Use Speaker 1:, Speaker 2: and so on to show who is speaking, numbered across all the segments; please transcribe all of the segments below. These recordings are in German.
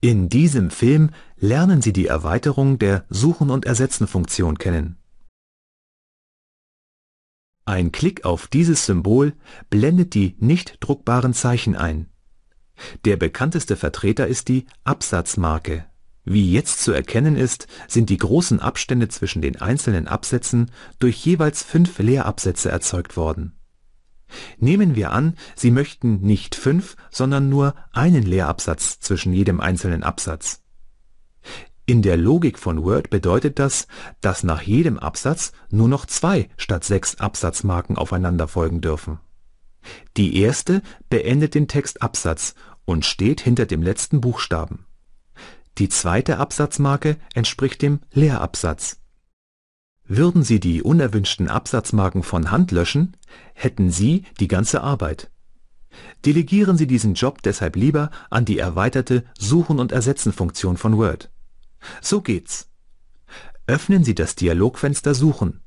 Speaker 1: In diesem Film lernen sie die Erweiterung der Suchen- und Ersetzen-Funktion kennen. Ein Klick auf dieses Symbol blendet die nicht druckbaren Zeichen ein. Der bekannteste Vertreter ist die Absatzmarke. Wie jetzt zu erkennen ist, sind die großen Abstände zwischen den einzelnen Absätzen durch jeweils fünf Leerabsätze erzeugt worden Nehmen wir an, Sie möchten nicht fünf, sondern nur einen Leerabsatz zwischen jedem einzelnen Absatz. In der Logik von Word bedeutet das, dass nach jedem Absatz nur noch zwei statt sechs Absatzmarken aufeinander folgen dürfen. Die erste beendet den Textabsatz und steht hinter dem letzten Buchstaben. Die zweite Absatzmarke entspricht dem Leerabsatz würden Sie die unerwünschten Absatzmarken von Hand löschen, hätten Sie die ganze Arbeit. Delegieren Sie diesen Job deshalb lieber an die erweiterte Suchen und Ersetzen-Funktion von Word. So geht's. Öffnen Sie das Dialogfenster Suchen.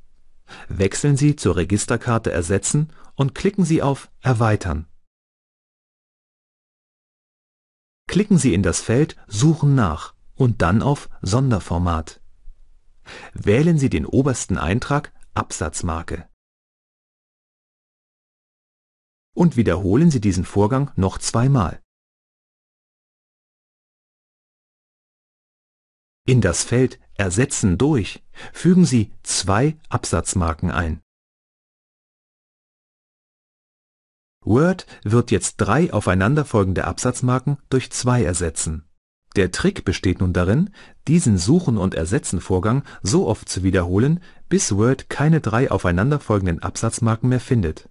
Speaker 1: Wechseln Sie zur Registerkarte Ersetzen und klicken Sie auf Erweitern. Klicken Sie in das Feld Suchen nach und dann auf Sonderformat. Wählen
Speaker 2: Sie den obersten Eintrag Absatzmarke und wiederholen Sie diesen Vorgang noch zweimal. In das Feld Ersetzen durch fügen Sie zwei Absatzmarken ein.
Speaker 1: Word wird jetzt drei aufeinanderfolgende Absatzmarken durch zwei ersetzen der Trick besteht nun darin, diesen Suchen und Ersetzen-Vorgang so oft zu
Speaker 2: wiederholen, bis Word keine drei aufeinanderfolgenden Absatzmarken mehr findet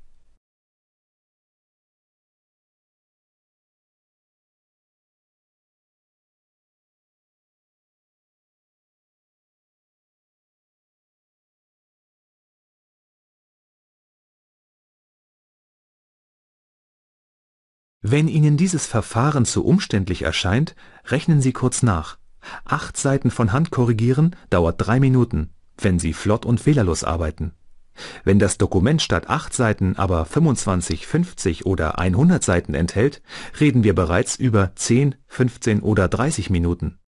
Speaker 2: Wenn Ihnen dieses Verfahren zu umständlich erscheint,
Speaker 1: rechnen Sie kurz nach. Acht Seiten von Hand korrigieren dauert drei Minuten, wenn Sie flott und fehlerlos arbeiten. Wenn das Dokument statt acht Seiten aber 25, 50 oder 100 Seiten enthält, reden wir bereits über 10, 15
Speaker 2: oder 30 Minuten.